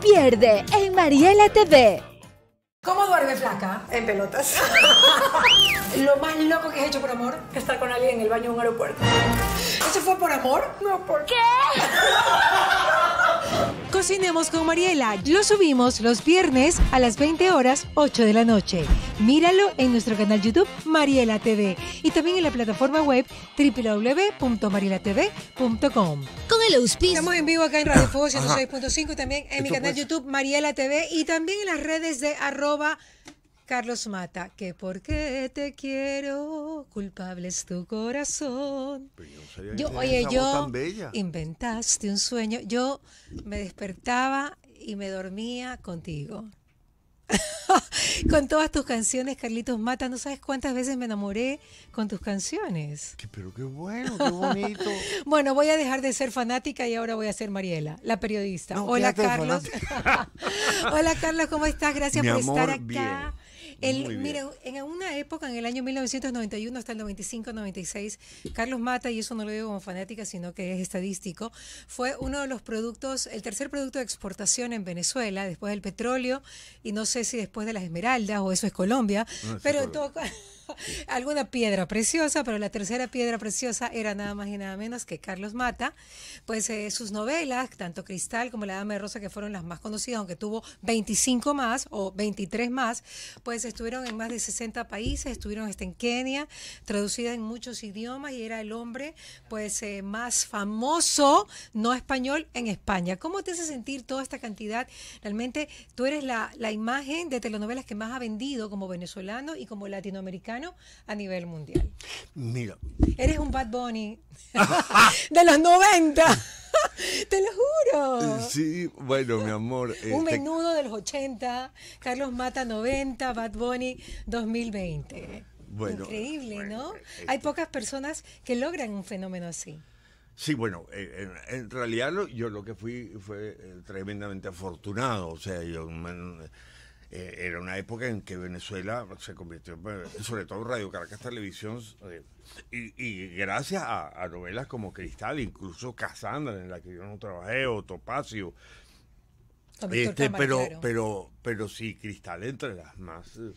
pierde en Mariela TV. ¿Cómo duerme flaca? En pelotas. Lo más loco que has hecho por amor, estar con alguien en el baño de un aeropuerto. ¿Eso fue por amor? No, ¿por qué? Cocinemos con Mariela. Lo subimos los viernes a las 20 horas 8 de la noche. Míralo en nuestro canal YouTube Mariela TV y también en la plataforma web www.marielatv.com. Con el auspicio. Estamos en vivo acá en Radio Fuego 106.5 y también en mi canal YouTube Mariela TV y también en las redes de arroba Carlos Mata, que porque te quiero, culpable es tu corazón. yo, oye, yo inventaste un sueño. Yo me despertaba y me dormía contigo. con todas tus canciones, Carlitos Mata, no sabes cuántas veces me enamoré con tus canciones. pero qué bueno, qué bonito. bueno, voy a dejar de ser fanática y ahora voy a ser Mariela, la periodista. Hola, Carlos. Hola, Carlos, ¿cómo estás? Gracias por estar acá mira, en una época, en el año 1991 hasta el 95-96, Carlos Mata, y eso no lo digo como fanática, sino que es estadístico, fue uno de los productos, el tercer producto de exportación en Venezuela, después del petróleo, y no sé si después de las esmeraldas, o eso es Colombia, pero toca alguna piedra preciosa, pero la tercera piedra preciosa era nada más y nada menos que Carlos Mata. Pues eh, sus novelas, tanto Cristal como La Dama de Rosa, que fueron las más conocidas, aunque tuvo 25 más o 23 más, pues estuvieron en más de 60 países, estuvieron hasta en Kenia, traducida en muchos idiomas y era el hombre pues eh, más famoso no español en España. ¿Cómo te hace sentir toda esta cantidad? Realmente tú eres la imagen de telenovelas que más ha vendido como venezolano y como latinoamericano a nivel mundial. Mira. Eres un Bad Bunny de los 90. Te lo juro. Sí, bueno, mi amor. un este menudo de los 80, Carlos Mata 90, Bad Bunny 2020. Increíble, ¿no? Este Hay pocas personas que logran un fenómeno así. Sí, bueno, en, realidad yo lo que fui fue eh, tremendamente afortunado. O sea, yo... Mm, eh, era una época en que Venezuela se convirtió, pues, sobre todo Radio Caracas Televisión, eh, y, gracias a, novelas como Cristal, incluso Casandra, en la que yo no trabajé, o Topacio. Este, pero, pero, pero sí, Cristal entre las más eh,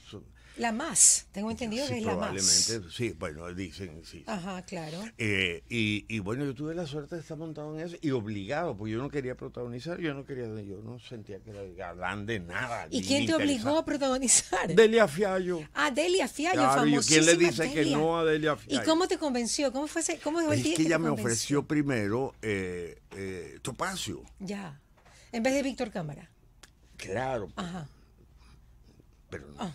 la más, tengo entendido que es la más. Probablemente, sí, bueno, dicen, sí. Ajá, claro. Eh, y, y, bueno, yo tuve la suerte de estar montado en eso y obligado, porque yo no quería protagonizar, yo no quería, yo no sentía que era galán de nada. ¿Y quién te obligó a protagonizar? Delia Fiallo. Ah, Delia Fiallo, claro, ¿y ¿Quién le dice que no a Delia Fiallo? ¿Y cómo te convenció? ¿Cómo fue cómo el es que, ella me ofreció primero eh, eh, Topacio. Ya, en vez de Víctor Cámara. Claro. Ajá. Pero, no ah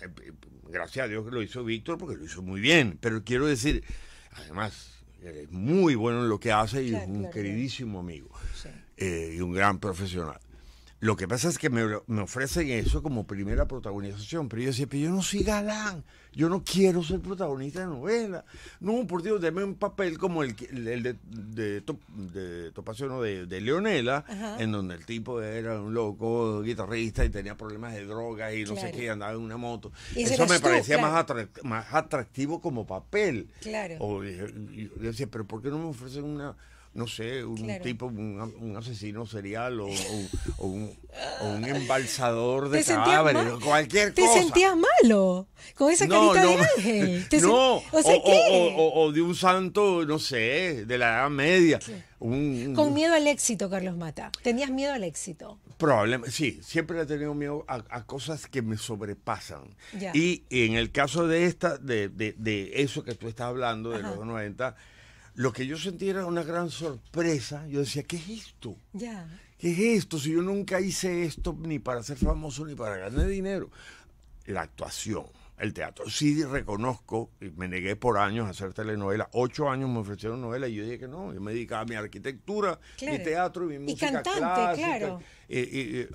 gracias a Dios que lo hizo Víctor porque lo hizo muy bien, pero quiero decir, además, es muy bueno en lo que hace y es un queridísimo amigo eh, y un gran profesional. Lo que pasa es que me, ofrecen eso como primera protagonización, pero yo decía, pero yo no soy galán, yo no quiero ser protagonista de novela. No, por Dios, deme un papel como el, de, de, de, de, Leonela, en donde el tipo era un loco guitarrista y tenía problemas de droga y no sé qué, andaba en una moto. Eso me parecía más, más atractivo como papel. Claro. O, yo decía, pero ¿por qué no me ofrecen una no sé, un tipo, un, asesino serial o, un, embalsador de cadáveres, cualquier cosa. Te sentías malo con esa carita de ángel. o, de un santo, no sé, de la Edad Media. Un, con miedo al éxito, Carlos Mata. ¿Tenías miedo al éxito? Problema, sí, siempre he tenido miedo a, cosas que me sobrepasan. Y, en el caso de esta, de, eso que tú estás hablando, de los 90, lo que yo sentí era una gran sorpresa. Yo decía, ¿qué es esto? ¿Qué es esto? Si yo nunca hice esto ni para ser famoso ni para ganar dinero. La actuación el teatro. Sí reconozco, y me negué por años a hacer telenovela. Ocho años me ofrecieron novela y yo dije que no, yo me dedicaba a mi arquitectura, mi teatro y mi música. Y cantante, claro. Eh,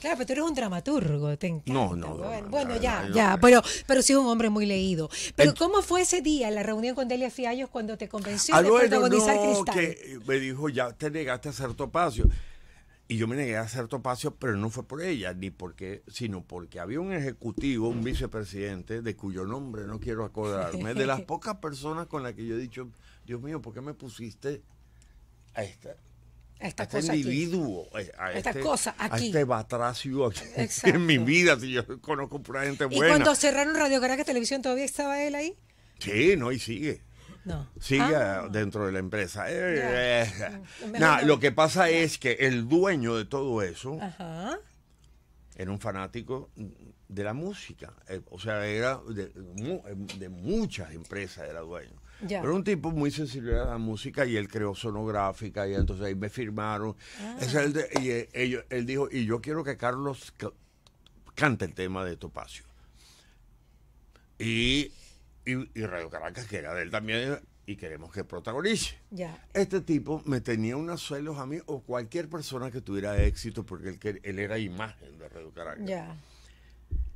claro, pero tú eres un dramaturgo, te encanta. No, no. Bueno, ya, ya, pero, pero sí es un hombre muy leído. Pero ¿cómo fue ese día, la reunión con Delia Fiallos, cuando te convenció de protagonizar no, Que me dijo, ya te negaste a hacer Topacio y yo me negué a hacer topacio, pero no fue por ella, ni porque, sino porque había un ejecutivo, un vicepresidente, de cuyo nombre no quiero acordarme, de las pocas personas con las que yo he dicho, Dios mío, ¿por qué me pusiste a esta? este individuo, a, este, cosa aquí. Eh, a este, este batracio aquí en mi vida, si yo conozco pura gente buena. ¿Y cuando cerraron Radio Caracas Televisión todavía estaba él ahí? Sí, no, y sigue. No. Siga ah. dentro de la empresa. Eh, mm. Eh. Mm. lo que pasa es que el dueño de todo eso era un fanático de la música. Eh, o sea, era de, muchas empresas era dueño. Pero un tipo muy sensible a la música y él creó sonográfica y entonces ahí me firmaron. Ah. y él, dijo, y yo quiero que Carlos cante el tema de Topacio. Y y, y Radio Caracas, que era de él también, y queremos que protagonice. Este tipo me tenía unos suelos a mí o cualquier persona que tuviera éxito, porque él, él era imagen de Radio Caracas.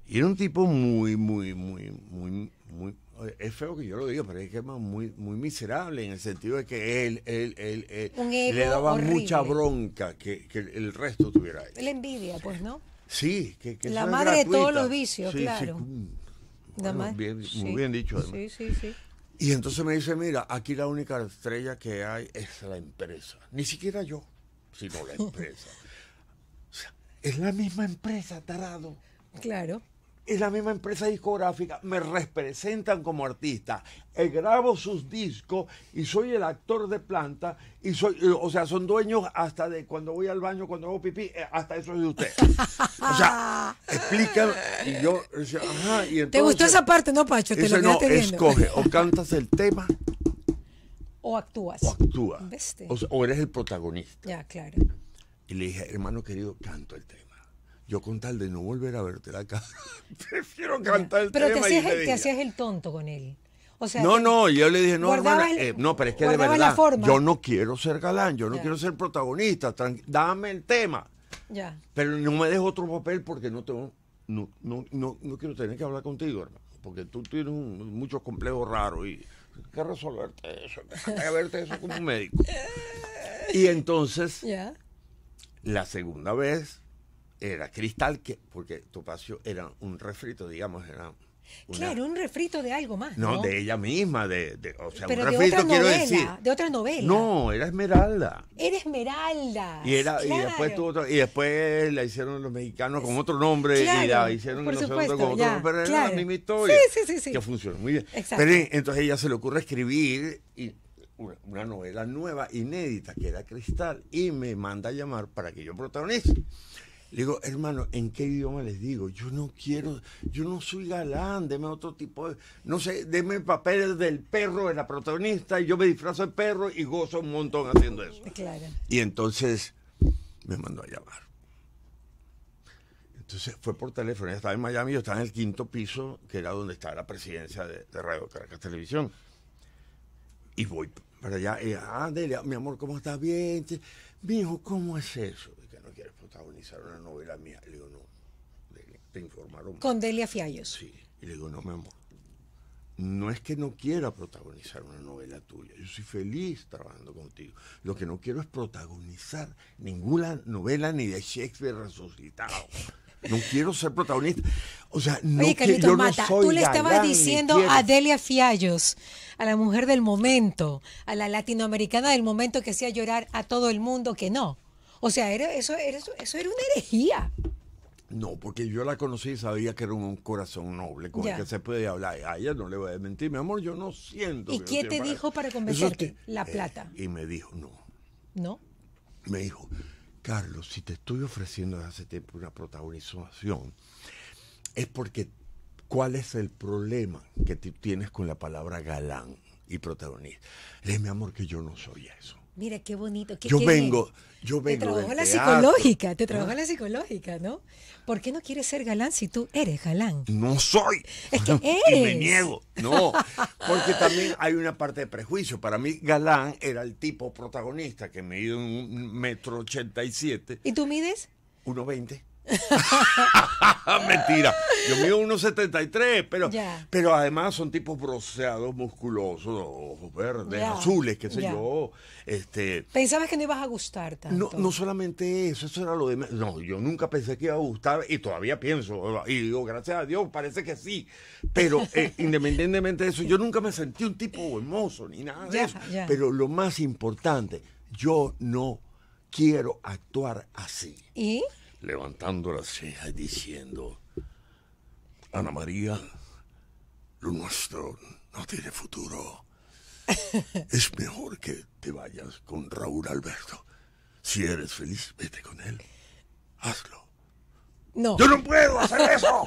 Y era un tipo muy, muy, muy, muy, muy. Es feo que yo lo diga, pero es que es muy, muy miserable en el sentido de que él, él, él, él le daba mucha bronca que, el resto tuviera. La envidia, pues, ¿no? Sí, que, La madre de todos los vicios, claro. Muy bien dicho, Y entonces me dice, mira, aquí la única estrella que hay es la empresa. Ni siquiera yo, sino la empresa. o sea, es la misma empresa, tarado. Claro es la misma empresa discográfica, me representan como artista, eh, grabo sus discos y soy el actor de planta y soy, o sea, son dueños hasta de cuando voy al baño, cuando hago pipí, eh, hasta eso es de usted. O sea, explican y yo, y ¿Te gustó esa parte, no, Pacho? Te lo no, escoge, o cantas el tema o actúas. O actúas. o eres el protagonista. Ya, claro. Y le dije, hermano querido, canto el tema yo con tal de no volver a verte la cara, prefiero cantar el Pero tema te hacías, te, hacías el tonto con él. no, no, yo le dije, no, hermano, eh, no, pero es que de verdad, yo no quiero ser galán, yo no quiero ser protagonista, dame el tema. Ya. Pero no me dejo otro papel porque no tengo, no, no, no, quiero tener que hablar contigo, hermano, porque tú tienes muchos complejos raros y que resolverte eso, hay que verte eso como un médico. Y entonces, ya. la segunda vez, era cristal, que, porque Topacio era un refrito, digamos, era claro, un refrito de algo más. No, ¿no? de ella misma, de, de o sea, un refrito otra quiero novela, decir. De otra novela. No, era Esmeralda. Era Esmeralda. Y, era, y después tuvo y después la hicieron los mexicanos con otro nombre y la hicieron nosotros con otro nombre. Pero era la misma historia. Sí, sí, sí, Que funcionó muy bien. Exacto. Pero entonces ella se le ocurre escribir una, novela nueva, inédita, que era Cristal, y me manda a llamar para que yo protagonice. Le digo, hermano, ¿en qué idioma les digo? Yo no quiero, yo no soy galán, deme otro tipo de, no sé, deme papeles del perro de la protagonista y yo me disfrazo de perro y gozo un montón haciendo eso. Y entonces me mandó a llamar. Entonces fue por teléfono, estaba en Miami, yo estaba en el quinto piso, que era donde estaba la presidencia de, Radio Caracas Televisión. Y voy para allá, y, ah, Delia, mi amor, ¿cómo estás? Bien. dijo, ¿cómo es eso? protagonizar una novela mía. Le digo, no, te informaron. Con Delia Fiallos. Sí, y le digo, no, mi amor. No es que no quiera protagonizar una novela tuya. Yo soy feliz trabajando contigo. Lo que no quiero es protagonizar ninguna novela ni de Shakespeare resucitado. No quiero ser protagonista. O sea, no Oye, yo soy tú le estabas diciendo a Delia Fiallos, a la mujer del momento, a la latinoamericana del momento que hacía llorar a todo el mundo que no. O sea, eso, era, eso era una herejía. No, porque yo la conocí y sabía que era un, corazón noble con el que se puede hablar. A ella no le voy a mentir, mi amor, yo no siento. ¿Y qué te dijo para convencerte? La eh, plata. y me dijo, no. ¿No? Me dijo, Carlos, si te estoy ofreciendo hace tiempo una protagonización, es porque ¿cuál es el problema que tú tienes con la palabra galán y protagonista? Le mi amor, que yo no soy eso. Mira, qué bonito. Qué, yo vengo, yo vengo. Te trabajó la psicológica, te trabajó la psicológica, ¿no? ¿Por qué no quieres ser galán si tú eres galán? No soy. Es que eres. Y me niego. No, porque también hay una parte de prejuicio. Para mí, galán era el tipo protagonista que medía un metro ochenta y siete. ¿Y tú mides? 1.20. Mentira. Yo mido 1,73, pero, pero además son tipos Broceados, musculosos, ojos verdes, azules, qué sé yo. Este, Pensabas que no ibas a gustar No, no solamente eso, eso era lo de... No, yo nunca pensé que iba a gustar y todavía pienso, y digo, gracias a Dios, parece que sí. Pero eh, independientemente de eso, yo nunca me sentí un tipo hermoso ni nada de eso. Pero lo más importante, yo no quiero actuar así. ¿Y? levantando la ceja y diciendo, Ana María, lo nuestro no tiene futuro. Es mejor que te vayas con Raúl Alberto. Si eres feliz, vete con él. Hazlo. No. Yo no puedo hacer eso.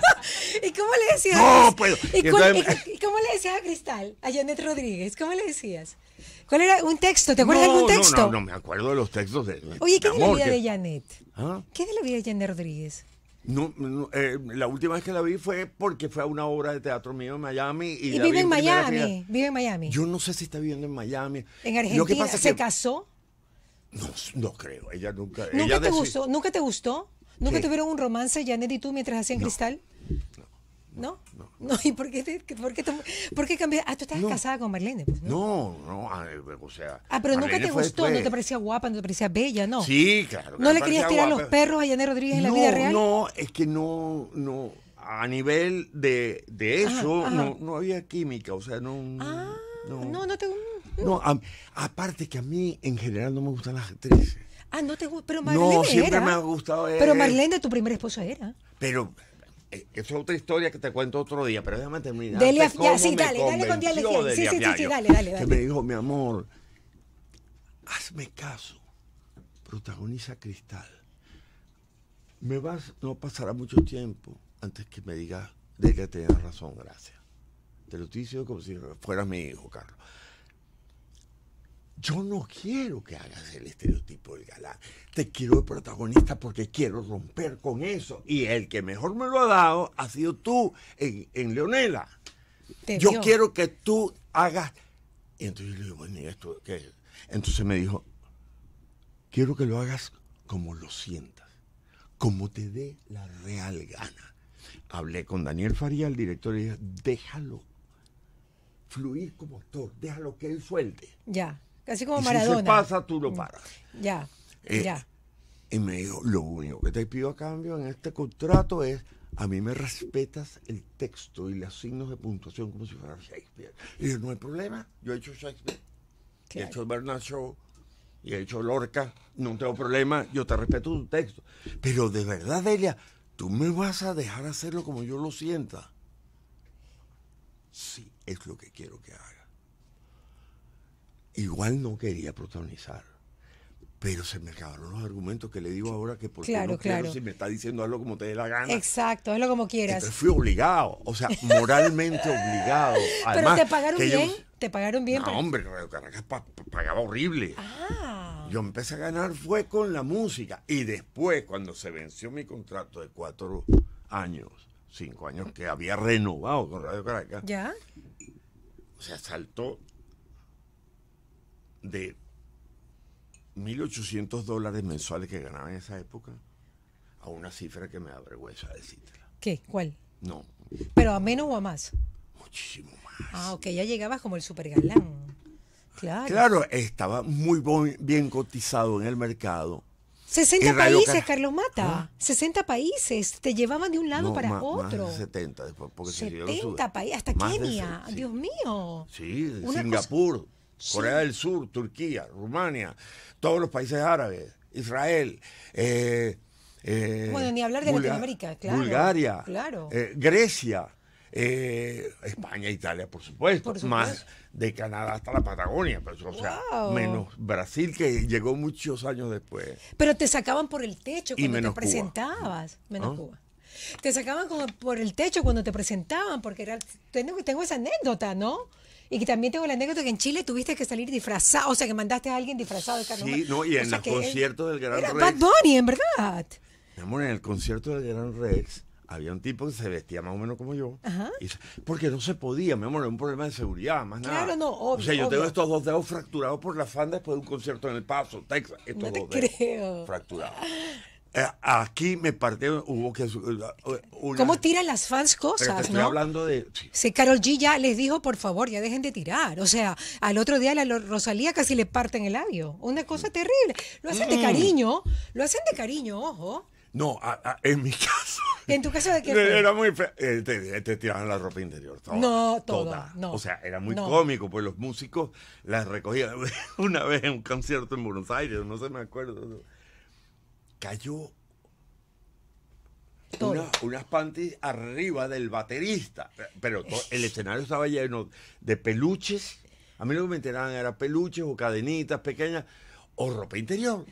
¿Y cómo le decías? No puedo. ¿Y, cómo le decías a Cristal, a Janet Rodríguez? ¿Cómo le decías? ¿Cuál era un texto? ¿Te acuerdas de algún texto? No, no, no, me acuerdo de los textos de. Oye, ¿qué de la vida de Janet? ¿Ah? ¿Qué de la vida de Janet Rodríguez? No, eh, la última vez que la vi fue porque fue a una obra de teatro mío en Miami. Y, vive en Miami, Yo no sé si está viviendo en Miami. En Argentina, ¿se casó? No, no creo, ella nunca... ¿Nunca te gustó? ¿Nunca te gustó? ¿Nunca tuvieron un romance, Janet y tú, mientras hacían cristal? No. ¿No? No. y por qué, te, cambiaste? Ah, tú estabas casada con Marlene. Pues, ¿no? no, pues, o sea. Ah, pero nunca te gustó, no te parecía guapa, no te parecía bella, ¿no? Sí, claro. ¿No le querías tirar los perros a Janet Rodríguez en la vida real? No, es que no, no. A nivel de, eso, No, había química, o sea, no. Ah, no, no, te. No, aparte que a mí en general no me gustan las actrices. Ah, no te gusta. Pero Marlene. No, siempre me ha gustado. Él. Pero Marlene, tu primer esposo era. Pero. Eh, eso es otra historia que te cuento otro día, pero déjame terminar. Delia, ya, sí, dale, dale con Delia Sí, sí, sí, sí, dale, dale, dale. Que me dijo, mi amor, hazme caso. Protagoniza Cristal. Me vas, no pasará mucho tiempo antes que me digas, Delia, tenías razón, gracias. Te lo estoy como si fueras mi hijo, Carlos. Yo no quiero que hagas el estereotipo del galán. Te quiero de protagonista porque quiero romper con eso. Y el que mejor me lo ha dado ha sido tú en, Leonela. yo quiero que tú hagas. Y entonces le bueno, esto Entonces me dijo, quiero que lo hagas como lo sientas, como te dé la real gana. Hablé con Daniel Faría, el director, y dije, déjalo fluir como actor, déjalo que él suelte. Ya. Casi como Maradona. Si se pasa, tú lo paras. Mm. Ya, eh, ya. Y me dijo, lo único que te pido a cambio en este contrato es, a mí me respetas el texto y los signos de puntuación como si fuera Shakespeare. Y yo, no hay problema, yo he hecho Shakespeare, he hecho Bernard Shaw, y he hecho Lorca, no tengo problema, yo te respeto tu texto. Pero de verdad, Delia, tú me vas a dejar hacerlo como yo lo sienta. Sí, es lo que quiero que haga igual no quería protagonizar. Pero se me acabaron los argumentos que le digo ahora que por claro, no claro. si me está diciendo algo como te dé la gana. Exacto, hazlo como quieras. Pero fui obligado, o sea, moralmente obligado. Además, pero te pagaron bien, te pagaron bien. No, hombre, hombre, Caracas pagaba horrible. Ah. Yo empecé a ganar fue con la música. Y después, cuando se venció mi contrato de cuatro años, cinco años que había renovado con Radio Caracas, ¿Ya? o sea, saltó de 1.800 dólares mensuales que ganaba en esa época a una cifra que me da vergüenza decírtela. ¿Qué? ¿Cuál? No. ¿Pero a menos o a más? Muchísimo más. Ah, ok, ya llegabas como el super galán. Claro. Claro, estaba muy bien cotizado en el mercado. 60 países, Carlos Mata. 60 ¿Ah? países. Te llevaban de un lado para otro. 70 después. países. Hasta Kenia. Dios mío. Sí, Singapur. Corea del Sur, Turquía, Rumania, todos los países árabes, Israel. Eh, eh, bueno, ni hablar de Latinoamérica, claro. Bulgaria, eh, Grecia, España, Italia, por supuesto, más de Canadá hasta la Patagonia, pero, o sea, menos Brasil que llegó muchos años después. Pero te sacaban por el techo cuando te presentabas, menos ¿Ah? Cuba. Te sacaban por el techo cuando te presentaban, porque era, tengo, tengo esa anécdota, ¿no? Y que también tengo la anécdota que en Chile tuviste que salir disfrazado, o sea, que mandaste a alguien disfrazado de Carlos Sí, no, y en el concierto del Gran era Rex. Bad Bunny, en verdad. Mi amor, en el concierto del Gran Rex había un tipo que se vestía más o menos como yo. Ajá. porque no se podía, mi amor, era un problema de seguridad, más nada. Claro, no, obvio. O sea, yo tengo estos dos dedos fracturados por la fanda después de un concierto en El Paso, Texas. Estos no dos creo. fracturados. Eh, aquí me parte hubo que eh, una... ¿Cómo tiran las fans cosas? estoy hablando de sí. Carol G ya les dijo, por favor, ya dejen de tirar. O sea, al otro día la Rosalía casi le parten el labio. Una cosa terrible. Lo hacen de mm. cariño, lo hacen de cariño, ojo. No, en mi caso. ¿En tu caso de qué? Era muy eh, te, tiraban la ropa interior. no, toda. o sea, era muy cómico, pues los músicos las recogían. Una vez en un concierto en Buenos Aires, no se me acuerdo cayó unas panties arriba del baterista. Pero el escenario estaba lleno de peluches. A mí lo que me enteraban era peluches o cadenitas pequeñas o ropa interior.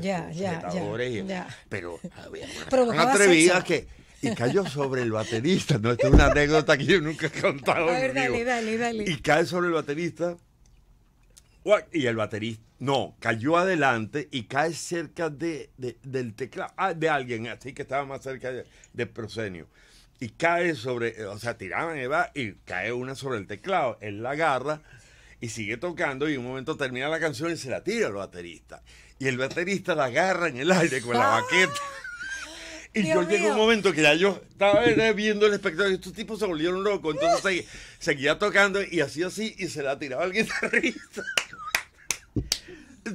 ya, ya, ya, Pero había una atrevidas que. Y cayó sobre el baterista. No, esta es una anécdota que yo nunca he contado. dale, dale. Y cae sobre el baterista y el baterista, no, cayó adelante y cae cerca de, del teclado, ah, de alguien, así que estaba más cerca de, de Y cae sobre, o sea, tiraban Eva y cae una sobre el teclado, él la agarra y sigue tocando y un momento termina la canción y se la tira al baterista. Y el baterista la agarra en el aire con la ah. baqueta. Y yo llegué un momento que ya yo estaba viendo el espectáculo y estos tipos se volvieron locos. Entonces seguía, tocando y así así y se la tiraba el guitarrista.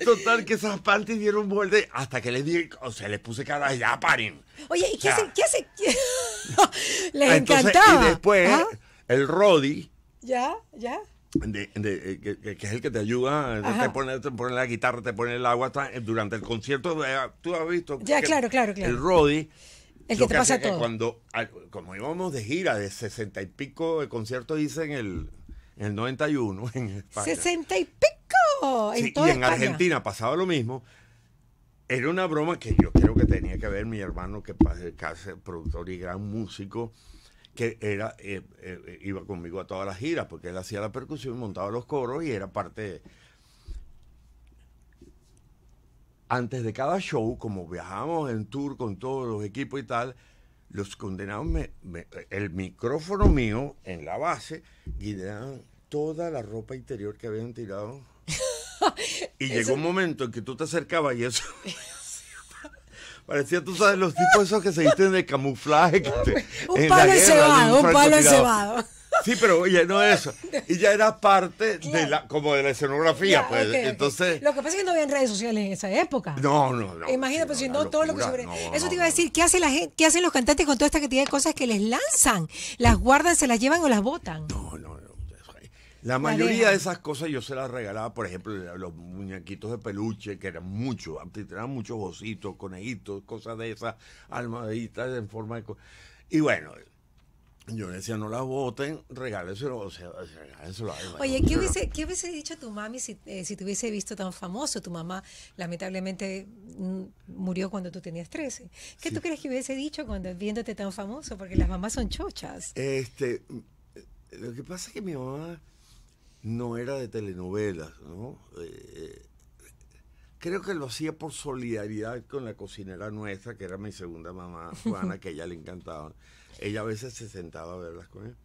Total, que esas partes dieron molde hasta que le di, o sea, le puse cara, ya paren. Oye, ¿y qué hace? ¿Qué hace? Les encantaba. Y después, el Roddy. Ya, ya. Eh, que, es el que te ayuda, eh, te pone, te pone, la guitarra, te pone el agua eh, durante el concierto. Tú has visto. Ya, claro, claro, claro. El Roddy. El que te pasa todo. cuando, como íbamos de gira de sesenta y pico de conciertos, hice en el, en el 91 en España. ¿Sesenta y pico? y en Argentina pasaba lo mismo. Era una broma que yo creo que tenía que ver mi hermano, que es productor y gran músico, que era eh, eh, iba conmigo a todas las giras, porque él hacía la percusión, montaba los coros y era parte de... Antes de cada show, como viajábamos en tour con todos los equipos y tal, los condenados, me, el micrófono mío en la base, y toda la ropa interior que habían tirado y llegó un momento en que tú te acercabas y eso... Parecía, tú sabes, los tipos esos que se visten de camuflaje. un palo cebado, un palo cebado. Sí, pero oye, no eso. Y ya era parte de la, como de la escenografía, pues. Entonces. Lo que pasa es que no había redes sociales en esa época. No, no, no. Imagínate, pues si no, todo lo que sobre. eso te iba a decir, ¿qué hace la gente, qué hacen los cantantes con toda esta cantidad de cosas que les lanzan? ¿Las guardan, se las llevan o las botan? No. La mayoría de esas cosas yo se las regalaba, por ejemplo, los muñequitos de peluche, que eran muchos, eran muchos ositos, conejitos, cosas de esas, almaditas en forma de... Y bueno, yo decía, no las voten, regáleselo, o sea, Oye, ¿qué hubiese, dicho tu mami si, eh, si, te hubiese visto tan famoso? Tu mamá lamentablemente mm, murió cuando tú tenías 13. ¿Qué tú crees que hubiese dicho cuando viéndote tan famoso? Porque las mamás son chochas. Este, mm, eh, lo que pasa es que mi mamá no era de telenovelas, ¿no? Eh, eh, creo que lo hacía por solidaridad con la cocinera nuestra, que era mi segunda mamá, Juana, que a ella le encantaba. Ella a veces se sentaba a verlas con él.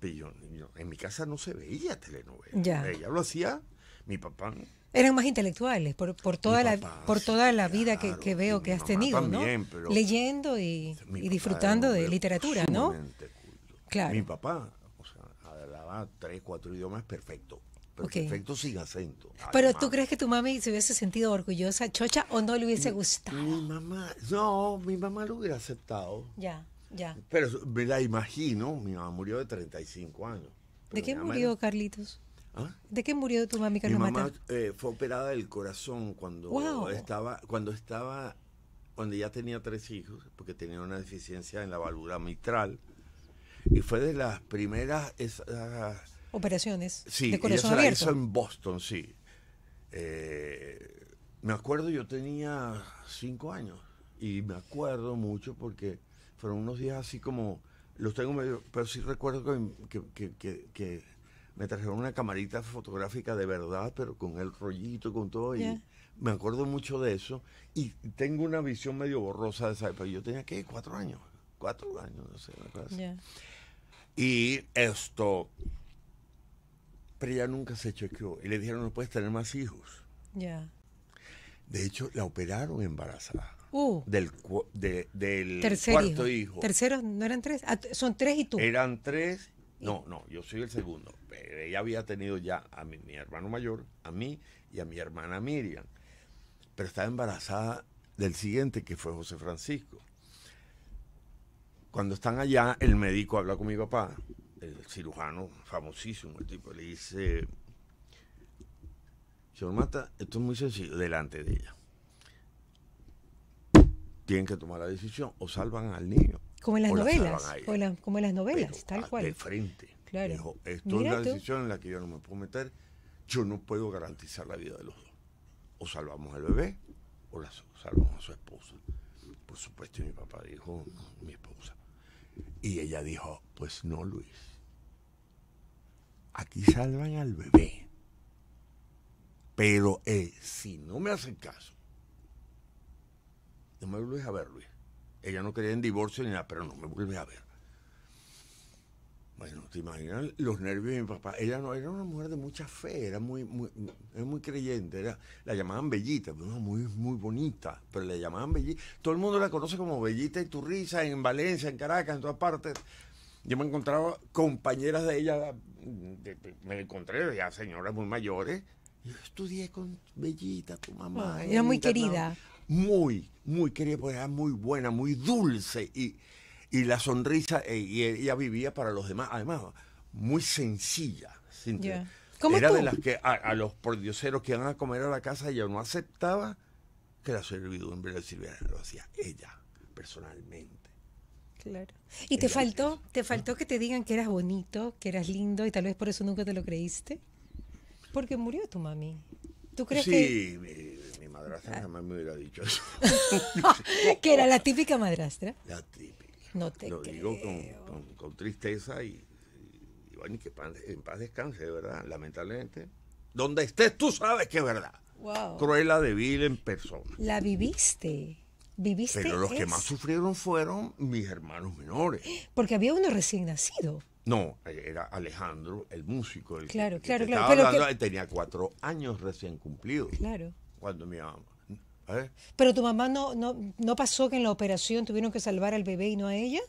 Pero yo, en mi casa no se veía telenovela. Ella lo hacía, mi papá. Eran más intelectuales, por, toda, la, por toda la vida que, veo que has tenido, ¿no? Leyendo y, disfrutando de literatura, ¿no? Claro. Mi papá tres, cuatro idiomas perfecto. perfecto sin acento. pero tú crees que tu mami se hubiese sentido orgullosa, chocha, o no le hubiese gustado. Mi, mamá, no, mi mamá lo hubiera aceptado. Ya, ya. Pero me la imagino, mi mamá murió de 35 años. ¿De qué murió, Carlitos? ¿Ah? ¿De qué murió tu mami Carlos Mi mamá eh, fue operada del corazón cuando estaba, cuando estaba, cuando ya tenía tres hijos, porque tenía una deficiencia en la válvula mitral y fue de las primeras operaciones sí, de corazón Sí, en Boston, sí. Eh, me acuerdo, yo tenía cinco años y me acuerdo mucho porque fueron unos días así como los tengo medio, pero sí recuerdo que, me trajeron una camarita fotográfica de verdad, pero con el rollito, con todo, y me acuerdo mucho de eso, y tengo una visión medio borrosa de esa pero yo tenía, ¿qué? Cuatro años, cuatro años, no sé, me acuerdo. Y esto, pero ella nunca se chequeó. Y le dijeron, no puedes tener más hijos. Ya. De hecho, la operaron embarazada. Uh. del del cuarto hijo. Tercero, ¿no eran tres? Ah, son tres y tú. Eran tres. No, no, yo soy el segundo. Pero ella había tenido ya a mi hermano mayor, a mí y a mi hermana Miriam. Pero estaba embarazada del siguiente, que fue José Francisco. Cuando están allá, el médico habla con mi papá, el cirujano famosísimo, el tipo, le dice, señor Mata, esto es muy sencillo, delante de ella. Tienen que tomar la decisión, o salvan al niño. Como en las novelas, como en las novelas, tal cual. De frente. Claro. esto es la decisión en la que yo no me puedo meter, yo no puedo garantizar la vida de los dos. O salvamos al bebé, o salvamos a su esposa. Por supuesto, mi papá dijo, mi esposa. Y ella dijo, pues no, Luis. Aquí salvan al bebé. Pero eh, si no me hacen caso, no me vuelves a ver, Luis. Ella no quería en divorcio ni nada, pero no me vuelves a ver. Bueno, te imaginas los nervios de mi papá. Ella no era una mujer de mucha fe, era muy, muy, muy creyente. la llamaban Bellita, muy, muy bonita, pero la llamaban Bellita. Todo el mundo la conoce como Bellita y risa, en Valencia, en Caracas, en todas partes. Yo me encontraba compañeras de ella, me encontré ya señoras muy mayores. Yo estudié con Bellita, tu mamá. Oh, eh, era muy querida. Muy, muy querida, porque era muy buena, muy dulce y y la sonrisa, eh, y e, ella vivía para los demás, además, muy sencilla. Era de las que a, los pordioseros que iban a comer a la casa, ella no aceptaba que la servidumbre le sirviera, lo hacía ella, personalmente. Claro. Y te faltó, te faltó que te digan que eras bonito, que eras lindo y tal vez por eso nunca te lo creíste. Porque murió tu mami. ¿Tú crees que... mi, mi madrastra ah. jamás me hubiera dicho eso. que era la típica madrastra. La típica. Lo digo con, tristeza y, bueno, que en paz descanse, de verdad, lamentablemente. Donde estés tú sabes que es verdad. Wow. Cruela, de en persona. La viviste. Viviste Pero los que más sufrieron fueron mis hermanos menores. Porque había uno recién nacido. No, era Alejandro, el músico. claro, claro, claro. hablando, Tenía cuatro años recién cumplidos. Claro. Cuando mi mamá. ¿Eh? Pero tu mamá no, no, pasó que en la operación tuvieron que salvar al bebé y no a ella.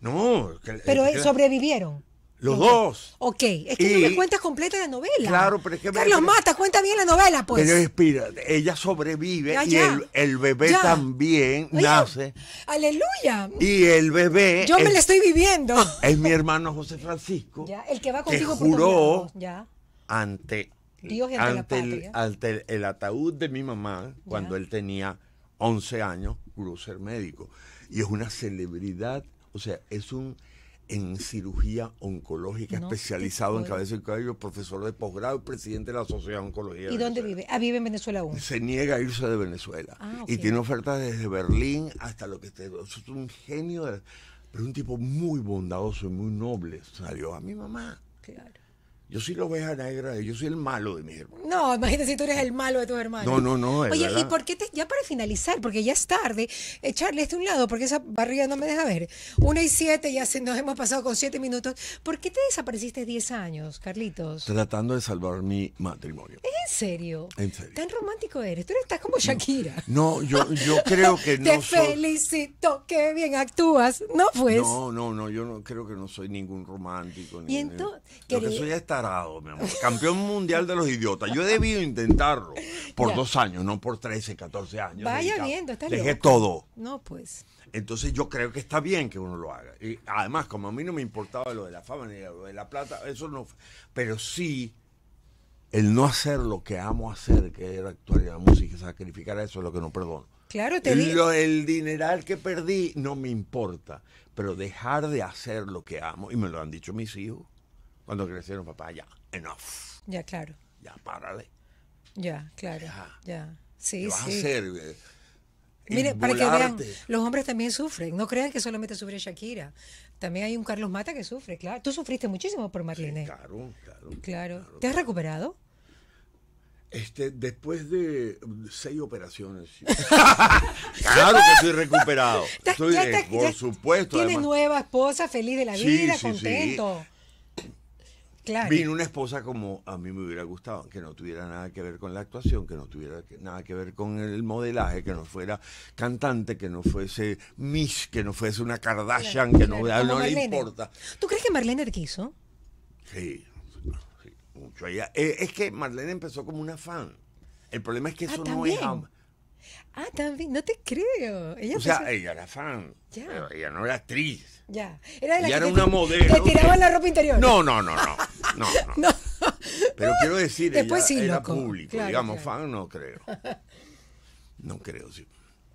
No, pero eh, sobrevivieron. Los dos. Ok, es que no me cuentas completa la novela. Claro, pero es que. Carlos Mata, cuenta bien la novela, pues. Pero espira, ella sobrevive y el, bebé también nace. ¡Aleluya! Y el bebé. Yo me la estoy viviendo. Es mi hermano José Francisco. el que va contigo juró ya. ante Dios ante, el, ataúd de mi mamá cuando él tenía 11 años, cruzó ser médico. Y es una celebridad, o sea, es un en cirugía oncológica, especializado en cabeza y cabello, profesor de posgrado y presidente de la Sociedad de Oncología. ¿Y dónde vive? Ah, vive en Venezuela aún. Se niega a irse de Venezuela. Ah, y tiene ofertas desde Berlín hasta lo que esté. Es un genio, pero un tipo muy bondadoso y muy noble. Salió a mi mamá. Claro. Yo lo la a negra, yo soy el malo de mis hermanos. No, imagínate si tú eres el malo de tus hermanos. No, no, no. Oye, ¿y por qué te, ya para finalizar, porque ya es tarde, echarle eh, este un lado, porque esa barriga no me deja ver. Una y siete, ya se, nos hemos pasado con siete minutos. ¿Por qué te desapareciste diez años, Carlitos? Tratando de salvar mi matrimonio. ¿En serio? En serio. Tan romántico eres. Tú no estás como Shakira. No, yo, yo creo que no. te felicito, qué bien actúas. No, pues. No, no, no, yo no creo que no soy ningún romántico. y entonces. Lo que soy Campeón mundial de los idiotas. Yo he debido intentarlo por dos años, no por 13, 14 años. Vaya viendo, está Dejé todo. No, pues. Entonces yo creo que está bien que uno lo haga. Y además, como a mí no me importaba lo de la fama ni lo de la plata, eso no. Pero sí, el no hacer lo que amo hacer, que era actuar en la música, sacrificar eso es lo que no perdono. Claro, te digo. El dineral que perdí no me importa, pero dejar de hacer lo que amo, y me lo han dicho mis hijos. Cuando crecieron, papá, ya, enough. Ya, claro. Ya, párale. Ya, claro. Ya. Sí, sí. a Mire, para que vean, los hombres también sufren. No crean que solamente sufre Shakira. También hay un Carlos Mata que sufre, claro. Tú sufriste muchísimo por Marlene. claro, claro, ¿Te has recuperado? Este, después de seis operaciones. claro que estoy recuperado. Estoy, por supuesto. Tienes nueva esposa, feliz de la vida, contento. Vino una esposa como a mí me hubiera gustado, que no tuviera nada que ver con la actuación, que no tuviera nada que ver con el modelaje, que no fuera cantante, que no fuese Miss, que no fuese una Kardashian, que no, le importa. ¿Tú crees que Marlene quiso? Sí, sí mucho. Eh, es que Marlene empezó como una fan. El problema es que ah, eso no es Ah, también, no te creo. o sea, ella era fan. Ya. ella no era actriz. Ya. Era, la ella que era una modelo. Te tiraban la ropa interior. No, no, no, no. No. no. Pero quiero decir, ella era público. digamos, fan no creo. No creo, sí.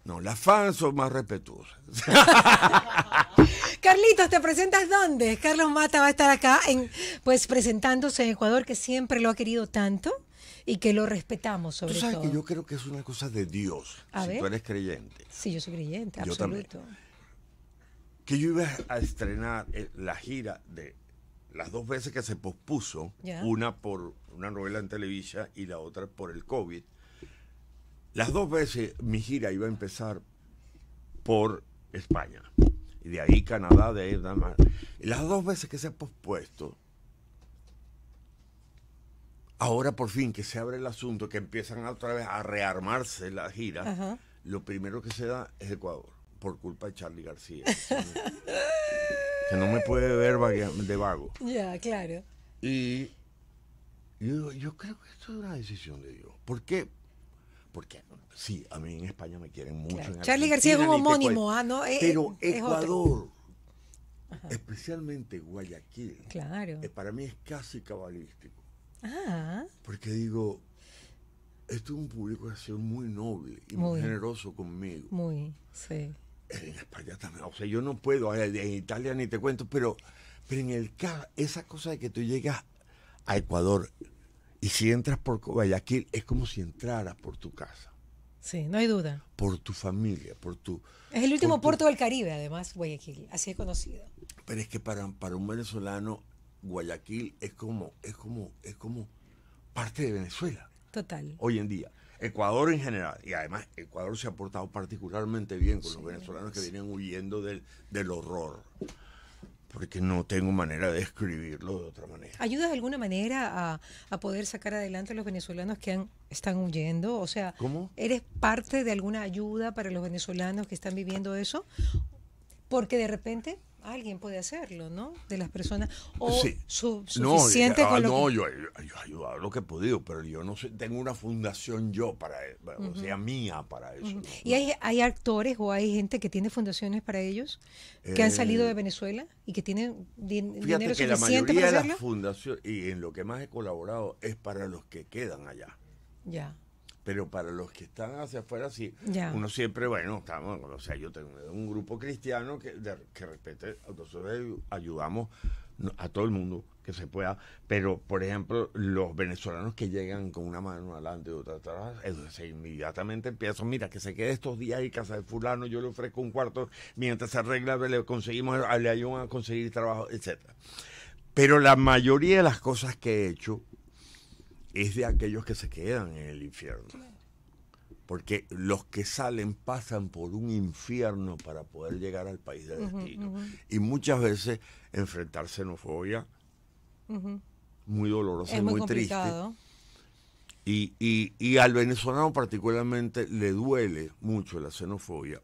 No, las fans son más respetuosas. Carlitos, ¿te presentas dónde? Carlos Mata va a estar acá, en, pues presentándose en Ecuador, que siempre lo ha querido tanto y que lo respetamos sobre todo. Tú sabes que yo creo que es una cosa de Dios. si tú eres creyente. Sí, yo soy creyente, absoluto. Que yo iba a estrenar eh, la gira de las dos veces que se pospuso, una por una novela en Televisa y la otra por el COVID. Las dos veces mi gira iba a empezar por España. Y de ahí Canadá, de ahí nada más. Las dos veces que se ha pospuesto, Ahora por fin que se abre el asunto, que empiezan otra vez a rearmarse la gira, lo primero que se da es Ecuador, por culpa de Charlie García. que no me puede ver de vago. Ya, claro. Y yo, creo que esto es una decisión de Dios. ¿Por qué? Porque sí, a mí en España me quieren mucho. Charlie García es un homónimo, ah, no? pero Ecuador, especialmente Guayaquil, claro. Eh, para mí es casi cabalístico. Ah. Porque digo, esto es un público que ha sido muy noble y muy, generoso conmigo. Muy, sí. En España también. O sea, yo no puedo, en Italia ni te cuento, pero, pero en el caso, esa cosa de que tú llegas a Ecuador y si entras por Guayaquil, es como si entraras por tu casa. Sí, no hay duda. Por tu familia, por tu... Es el último puerto del Caribe, además, Guayaquil, así es conocido. Pero es que para, para un venezolano Guayaquil es como, es como, es como parte de Venezuela. Total. Hoy en día. Ecuador en general, y además Ecuador se ha portado particularmente bien con los venezolanos que vienen huyendo del, horror porque no tengo manera de escribirlo de otra manera. ¿Ayudas de alguna manera a, poder sacar adelante a los venezolanos que están huyendo? O sea, ¿eres parte de alguna ayuda para los venezolanos que están viviendo eso? Porque de repente Alguien puede hacerlo, ¿no? De las personas. O sí. suficiente eh, ah, no, yo, he ayudado lo que he podido, pero yo no sé, tengo una fundación yo para, eh, o sea, mía para eso. ¿Y hay, hay, actores o hay gente que tiene fundaciones para ellos que han salido de eh, Venezuela y que tienen din fíjate que la mayoría de las fundaciones y en lo que más he colaborado es para los que quedan allá. Ya pero para los que están hacia afuera sí. Uno siempre, bueno, estamos, o sea, yo tengo un grupo cristiano que, que respete, nosotros ayudamos a todo el mundo que se pueda, pero por ejemplo, los venezolanos que llegan con una mano adelante y otra atrás, entonces inmediatamente empiezo, mira, que se quede estos días en casa de fulano, yo le ofrezco un cuarto, mientras se arregla, le conseguimos, le ayudan a conseguir trabajo, etcétera. Pero la mayoría de las cosas que he hecho es de aquellos que se quedan en el infierno. Porque los que salen pasan por un infierno para poder llegar al país de destino. Y muchas veces enfrentar xenofobia, es muy doloroso, y muy, triste. Y, y al venezolano particularmente le duele mucho la xenofobia,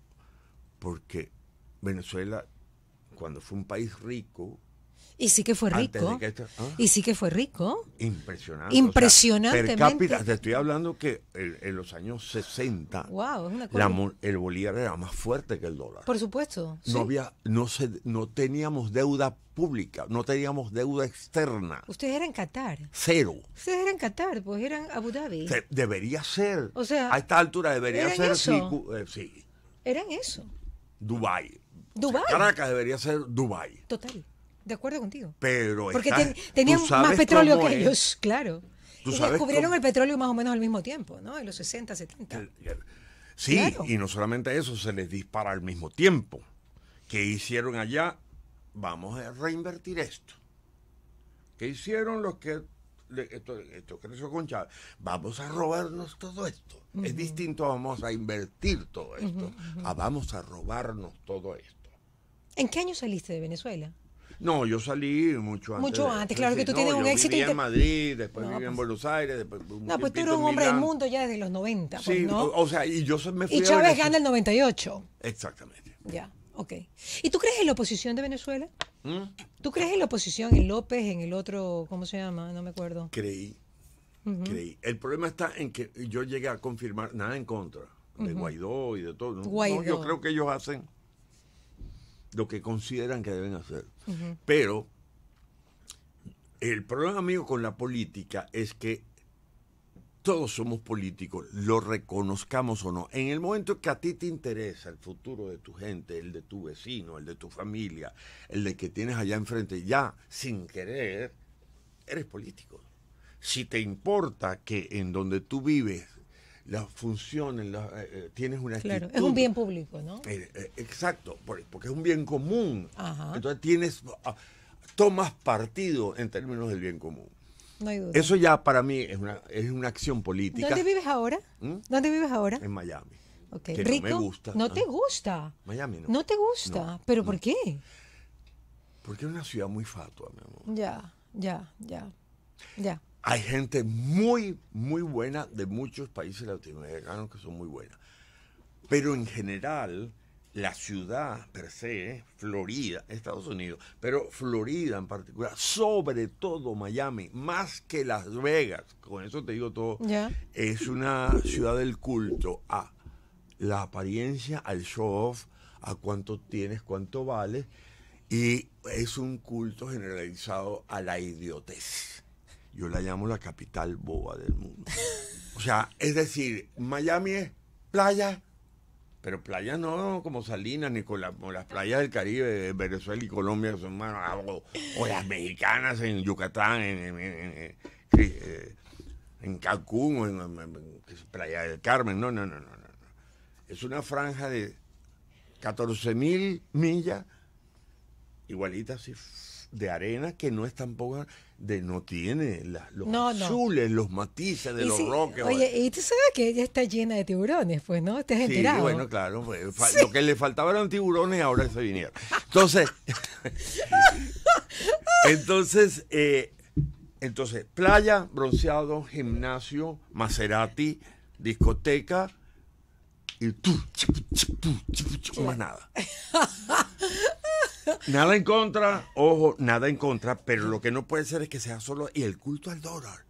porque Venezuela, cuando fue un país rico, y sí que fue rico. Ah. y sí que fue rico. Impresionante. impresionante te estoy hablando que en, los años 60 el bolívar era más fuerte que el dólar. Por supuesto. No había, no se, no teníamos deuda pública, no teníamos deuda externa. Ustedes eran Qatar. Cero. Ustedes eran Qatar, pues eran Abu Dhabi. debería ser. O sea, a esta altura debería ser eh, Sí, Eran eso. Dubai. ¿Dubái? Caracas debería ser Dubai. Total de acuerdo contigo. Pero Porque tenían más petróleo que ellos, claro. y descubrieron el petróleo más o menos al mismo tiempo, ¿no? En los 60, 70. sí, y no solamente eso, se les dispara al mismo tiempo. ¿Qué hicieron allá? Vamos a reinvertir esto. ¿Qué hicieron los que... Esto, creció con Chávez. Vamos a robarnos todo esto. Es distinto, vamos a invertir todo esto. A ah, vamos a robarnos todo esto. ¿En qué año saliste de Venezuela? No, yo salí mucho antes. Mucho antes, claro que tú tienes un éxito. Viví en Madrid, después no, viví en pues Buenos Aires, después. No, pues tú eres un hombre del mundo ya desde los 90. Pues, sí, ¿no? o, sea, y yo me fui. Y Chávez gana el 98. Exactamente. Ya, ok. ¿Y tú crees en la oposición de Venezuela? ¿Mm? ¿Tú crees en la oposición, en López, en el otro, ¿cómo se llama? No me acuerdo. Creí. Creí. El problema está en que yo llegué a confirmar nada en contra de Guaidó y de todo. Guaidó. yo creo que ellos hacen lo que consideran que deben hacer. Pero el problema mío con la política es que todos somos políticos, lo reconozcamos o no. En el momento que a ti te interesa el futuro de tu gente, el de tu vecino, el de tu familia, el de que tienes allá enfrente, ya sin querer, eres político. Si te importa que en donde tú vives las funciones, eh, eh, tienes una Claro, es un bien público, ¿no? Eh, exacto, porque es un bien común. Entonces tienes, ah, tomas partido en términos del bien común. Eso ya para mí es una, es una acción política. ¿Dónde vives ahora? ¿Mm? ¿Dónde vives ahora? En Miami. no me gusta. No ¿ah? te gusta. Miami no. No te gusta. ¿Pero por mm. qué? Porque es una ciudad muy fatua, mi amor. Ya, ya, ya. Ya hay gente muy, muy buena de muchos países latinoamericanos que son muy buenas. Pero en general, la ciudad per se, Florida, Estados Unidos, pero Florida en particular, sobre todo Miami, más que Las Vegas, con eso te digo todo, es una ciudad del culto a la apariencia, al show-off, a cuánto tienes, cuánto vales, y es un culto generalizado a la idiotez yo la llamo la capital boba del mundo. O sea, es decir, Miami es playa, pero playa no como Salinas, ni con como las playas del Caribe, Venezuela y Colombia, son más, o, o, las mexicanas en Yucatán, en, en, eh, Cancún, o en, Playa del Carmen. No, no, no, no, no. Es una franja de mil millas, igualita así de arena que no es tampoco de no tiene los azules, los matices de los roques. Oye, y tú sabes que ella está llena de tiburones, pues, ¿no? Te has sí, bueno, claro, pues, lo que le faltaba eran tiburones, ahora se vinieron. Entonces, entonces, eh, entonces, playa, bronceado, gimnasio, Maserati, discoteca y tú, más nada. Nada en contra, ojo, nada en contra, pero lo que no puede ser es que sea solo y el culto al dólar.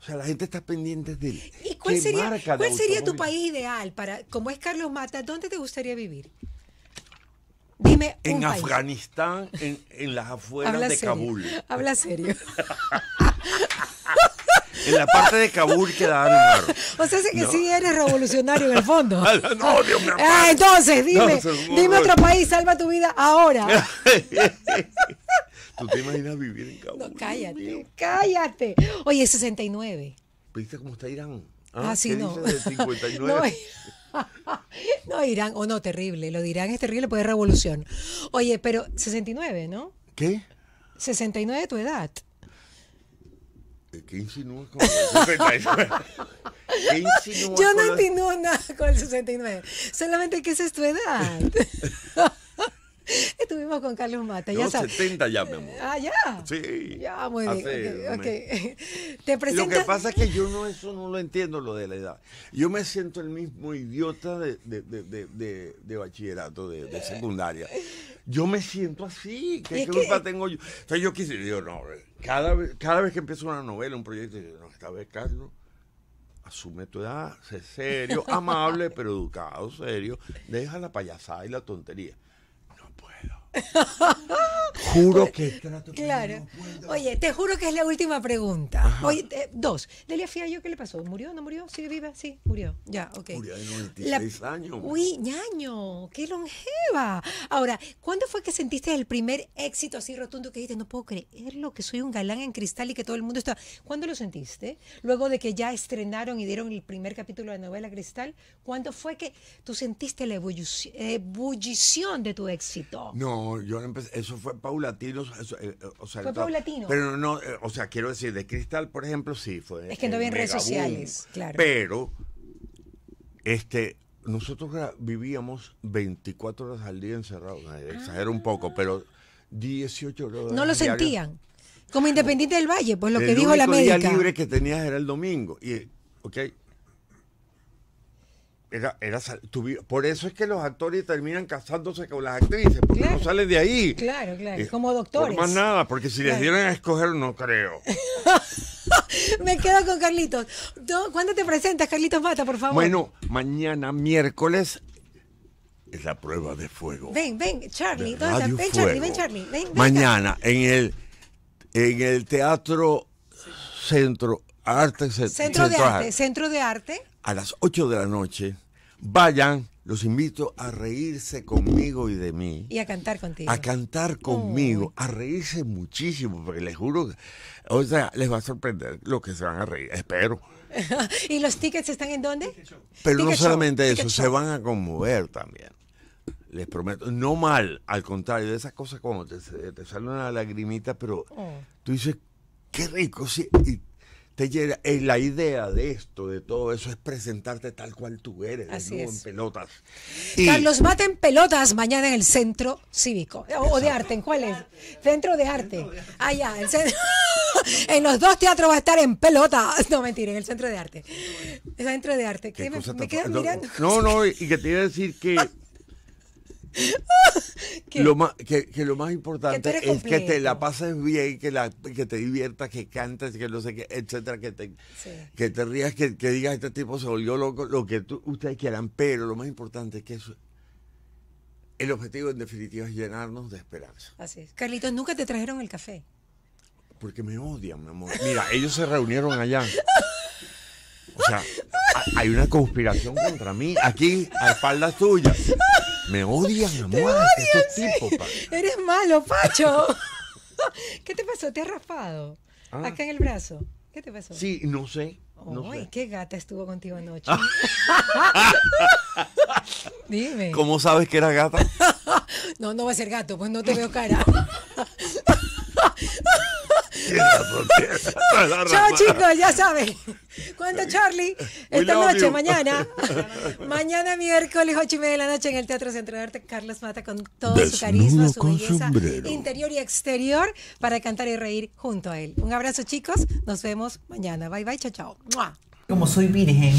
O sea, la gente está pendiente de ¿Y cuál sería, cuál sería tu país ideal para, como es Carlos Mata, dónde te gustaría vivir? Dime En Afganistán, en, en, las afueras de Kabul. Habla serio. en la parte de Kabul queda un O sea, es que sí eres revolucionario en el fondo. Ah, no, Dios mío. Ah, entonces, dime, dime otro país, salva tu vida ahora. ¿Tú te imaginas vivir en Kabul? No, cállate, cállate. Oye, 69. ¿Viste cómo está Irán? Ah, ah sí, no. no. Irán, o oh, no, terrible. Lo dirán es terrible puede es revolución. Oye, pero 69, ¿no? ¿Qué? 69 de tu edad. ¿Qué insinúas con el 69? Yo no insinúo nada con el 69. Solamente que es tu edad. Estuvimos con Carlos Mata. ya sabes. 70 ya, mi amor. Ah, ya. Sí. Ya, muy bien. ¿Te Lo que pasa es que yo no eso no lo entiendo, lo de la edad. Yo me siento el mismo idiota de, de, de, de bachillerato, de, secundaria. Yo me siento así. ¿Qué culpa tengo yo? entonces yo quisiera no, cada vez, cada vez que empiezo una novela, un proyecto, yo, no, esta vez, Carlos asume tu edad, sé serio, amable, pero educado, serio, deja la payasada y la tontería. Juro que claro. Oye, te juro que es la última pregunta. Oye, eh, dos. Delia yo ¿qué le pasó? ¿Murió? ¿No murió? ¿Sigue viva? Sí, murió. Ya, ok. Murió de años. Uy, ñaño, qué longeva. Ahora, ¿cuándo fue que sentiste el primer éxito así rotundo que dijiste, no puedo creerlo, que soy un galán en cristal y que todo el mundo está... ¿Cuándo lo sentiste? Luego de que ya estrenaron y dieron el primer capítulo de la novela Cristal, ¿cuándo fue que tú sentiste la ebullición de tu éxito? No, eso fue paulatino, o sea, eh, eh, fue paulatino. Pero no, eh, o sea, quiero decir, de Cristal, por ejemplo, sí fue. Es que no había redes sociales, claro. Pero, este, nosotros vivíamos 24 horas al día encerrados, ah. exagero un poco, pero 18 horas. No lo sentían. Como Independiente del Valle, pues lo que dijo la médica. El día libre que tenías era el domingo, y, ¿ok? Era, era, por eso es que los actores terminan casándose con las actrices, porque no salen de ahí. Claro, claro, eh, como doctores. Por más nada, porque si les dieran a escoger, no creo. Me quedo con Carlitos. ¿Cuándo te presentas, Carlitos Mata, por favor? Bueno, mañana miércoles es la prueba de fuego. Ven, ven, Charlie, ven, Charlie ven, Charlie, mañana en el, en el Teatro Centro Arte Centro, de Arte. Centro de Arte a las 8 de la noche, vayan, los invito a reírse conmigo y de mí. Y a cantar contigo. A cantar conmigo, a reírse muchísimo, porque les juro, o sea, les va a sorprender lo que se van a reír, espero. ¿Y los tickets están en dónde? Pero no solamente eso, se van a conmover también. Les prometo, no mal, al contrario, de esas cosas como te, te sale una lagrimita, pero oh. tú dices, qué rico, sí, te llega, eh, la idea de esto, de todo eso, es presentarte tal cual tú eres, Así en pelotas. Carlos Mata en pelotas mañana en el Centro Cívico. Eh, o, de arte, ¿en cuál es? Centro de Arte. Allá, ah, el centro... en los dos teatros va a estar en pelotas. No, mentira, en el Centro de Arte. Centro de Arte. me, mirando? No, no, y que te iba a decir que que, lo más, que, lo más importante es que te la pases bien, que, la, que te diviertas, que cantes, que no sé qué, etcétera, que te, que te rías, que, digas este tipo se volvió loco, lo que ustedes quieran, pero lo más importante es que eso, el objetivo en definitiva es llenarnos de esperanza. Así es. Carlitos, nunca te trajeron el café. Porque me odian, mi amor. Mira, ellos se reunieron allá. O sea, hay una conspiración contra mí aquí a espaldas tuyas. Me odian este Eres malo, Pacho. ¿Qué te pasó? ¿Te has raspado? Ah. Acá en el brazo. ¿Qué te pasó? Sí, no sé. Ay, qué gata estuvo contigo anoche. Dime. ¿Cómo sabes que era gata? no, no va a ser gato, pues no te veo cara. Chao chicos, ya saben. Cuando Charlie, esta noche, mañana, mañana miércoles, ocho y media de la noche en el Teatro Centro de Arte, Carlos Mata con todo su carisma, su belleza interior y exterior para cantar y reír junto a él. Un abrazo chicos, nos vemos mañana. Bye bye, chao chao. Como soy virgen.